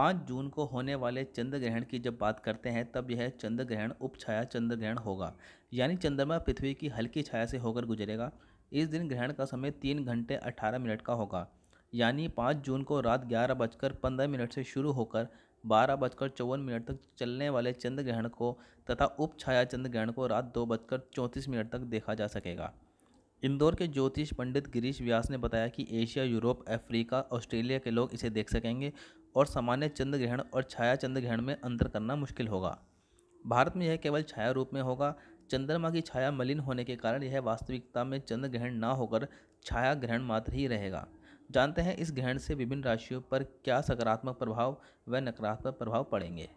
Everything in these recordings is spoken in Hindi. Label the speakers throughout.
Speaker 1: पाँच जून को होने वाले चंद्र ग्रहण की जब बात करते हैं तब यह चंद्र ग्रहण उप छाया चंद्र ग्रहण होगा यानी चंद्रमा पृथ्वी की हल्की छाया से होकर गुजरेगा इस दिन ग्रहण का समय तीन घंटे अठारह मिनट का होगा यानी पाँच जून को रात ग्यारह बजकर पंद्रह मिनट से शुरू होकर बारह बजकर चौवन मिनट तक चलने वाले चंद्र ग्रहण को तथा उप छाया चंद्र ग्रहण को रात दो बजकर चौंतीस मिनट तक देखा जा सकेगा इंदौर के ज्योतिष पंडित गिरीश व्यास ने बताया कि एशिया यूरोप अफ्रीका ऑस्ट्रेलिया के लोग इसे देख सकेंगे और सामान्य चंद्र ग्रहण और छाया चंद्र ग्रहण में अंतर करना मुश्किल होगा भारत में यह केवल छाया रूप में होगा चंद्रमा की छाया मलिन होने के कारण यह वास्तविकता में चंद्र ग्रहण ना होकर छाया ग्रहण मात्र ही रहेगा जानते हैं इस ग्रहण से विभिन्न राशियों पर क्या सकारात्मक प्रभाव व नकारात्मक प्रभाव पड़ेंगे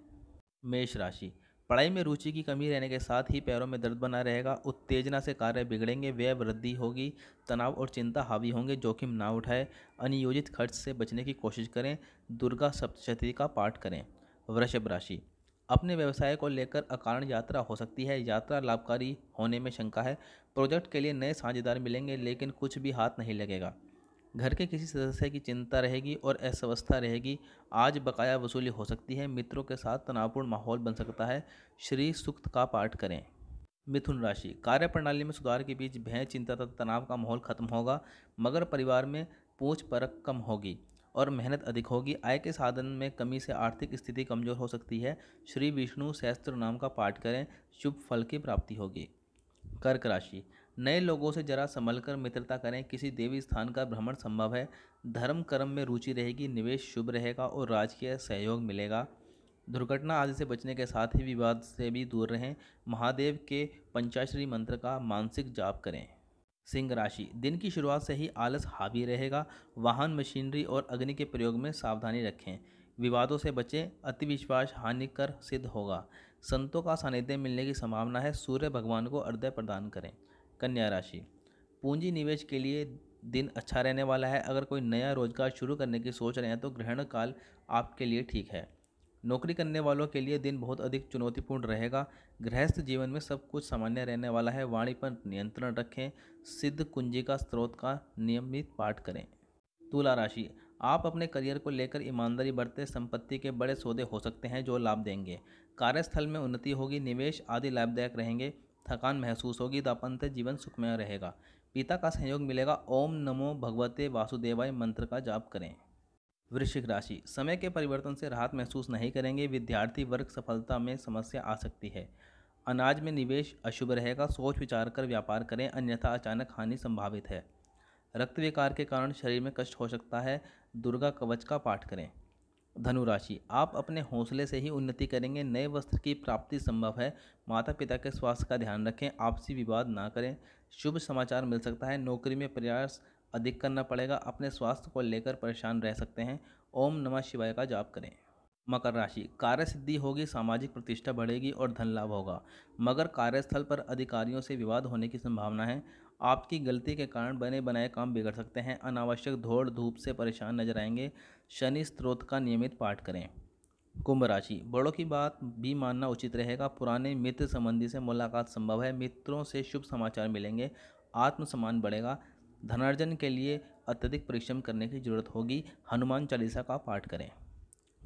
Speaker 1: मेष राशि पढ़ाई में रुचि की कमी रहने के साथ ही पैरों में दर्द बना रहेगा उत्तेजना से कार्य बिगड़ेंगे व्यय वृद्धि होगी तनाव और चिंता हावी होंगे जोखिम ना उठाए अनियोजित खर्च से बचने की कोशिश करें दुर्गा सप्तशती का पाठ करें वृषभ राशि अपने व्यवसाय को लेकर अकारण यात्रा हो सकती है यात्रा लाभकारी होने में शंका है प्रोजेक्ट के लिए नए साझेदार मिलेंगे लेकिन कुछ भी हाथ नहीं लगेगा घर के किसी सदस्य की चिंता रहेगी और अस्वस्था रहेगी आज बकाया वसूली हो सकती है मित्रों के साथ तनावपूर्ण माहौल बन सकता है श्री सुक्त का पाठ करें मिथुन राशि कार्य प्रणाली में सुधार के बीच भय चिंता तथा तनाव का माहौल खत्म होगा मगर परिवार में पूछ परख कम होगी और मेहनत अधिक होगी आय के साधन में कमी से आर्थिक स्थिति कमजोर हो सकती है श्री विष्णु सहस्त्र नाम का पाठ करें शुभ फल की प्राप्ति होगी कर्क राशि नए लोगों से जरा संभल कर मित्रता करें किसी देवी स्थान का भ्रमण संभव है धर्म कर्म में रुचि रहेगी निवेश शुभ रहेगा और राजकीय सहयोग मिलेगा दुर्घटना आदि से बचने के साथ ही विवाद से भी दूर रहें महादेव के पंचाश्री मंत्र का मानसिक जाप करें सिंह राशि दिन की शुरुआत से ही आलस हावी रहेगा वाहन मशीनरी और अग्नि के प्रयोग में सावधानी रखें विवादों से बचें अतिविश्वास हानिकर सिद्ध होगा संतों का सानिध्य मिलने की संभावना है सूर्य भगवान को अर्घ्य प्रदान करें कन्या राशि पूंजी निवेश के लिए दिन अच्छा रहने वाला है अगर कोई नया रोजगार शुरू करने की सोच रहे हैं तो ग्रहण काल आपके लिए ठीक है नौकरी करने वालों के लिए दिन बहुत अधिक चुनौतीपूर्ण रहेगा गृहस्थ जीवन में सब कुछ सामान्य रहने वाला है वाणी पर नियंत्रण रखें सिद्ध कुंजी का स्रोत का नियमित पाठ करें तुला राशि आप अपने करियर को लेकर ईमानदारी बढ़ते संपत्ति के बड़े सौदे हो सकते हैं जो लाभ देंगे कार्यस्थल में उन्नति होगी निवेश आदि लाभदायक रहेंगे थकान महसूस होगी तो अपंत जीवन सुखमय रहेगा पिता का सहयोग मिलेगा ओम नमो भगवते वासुदेवाय मंत्र का जाप करें वृश्चिक राशि समय के परिवर्तन से राहत महसूस नहीं करेंगे विद्यार्थी वर्ग सफलता में समस्या आ सकती है अनाज में निवेश अशुभ रहेगा सोच विचार कर व्यापार करें अन्यथा अचानक हानि संभावित है रक्त विकार के कारण शरीर में कष्ट हो सकता है दुर्गा कवच का पाठ करें धनुराशि आप अपने हौसले से ही उन्नति करेंगे नए वस्त्र की प्राप्ति संभव है माता पिता के स्वास्थ्य का ध्यान रखें आपसी विवाद ना करें शुभ समाचार मिल सकता है नौकरी में प्रयास अधिक करना पड़ेगा अपने स्वास्थ्य को लेकर परेशान रह सकते हैं ओम नमः शिवाय का जाप करें मकर राशि कार्य सिद्धि होगी सामाजिक प्रतिष्ठा बढ़ेगी और धन लाभ होगा मगर कार्यस्थल पर अधिकारियों से विवाद होने की संभावना है आपकी गलती के कारण बने बनाए काम बिगड़ सकते हैं अनावश्यक धोड़ धूप से परेशान नजर आएंगे शनि स्त्रोत का नियमित पाठ करें कुंभ राशि बड़ों की बात भी मानना उचित रहेगा पुराने मित्र संबंधी से मुलाकात संभव है मित्रों से शुभ समाचार मिलेंगे आत्मसम्मान बढ़ेगा धनार्जन के लिए अत्यधिक परिश्रम करने की जरूरत होगी हनुमान चालीसा का पाठ करें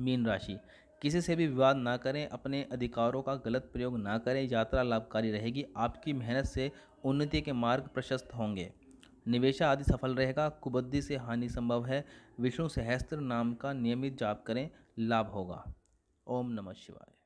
Speaker 1: मीन राशि किसी से भी विवाद ना करें अपने अधिकारों का गलत प्रयोग ना करें यात्रा लाभकारी रहेगी आपकी मेहनत से उन्नति के मार्ग प्रशस्त होंगे निवेशा आदि सफल रहेगा कुबद्दी से हानि संभव है विष्णु सहस्त्र नाम का नियमित जाप करें लाभ होगा ओम नमः शिवाय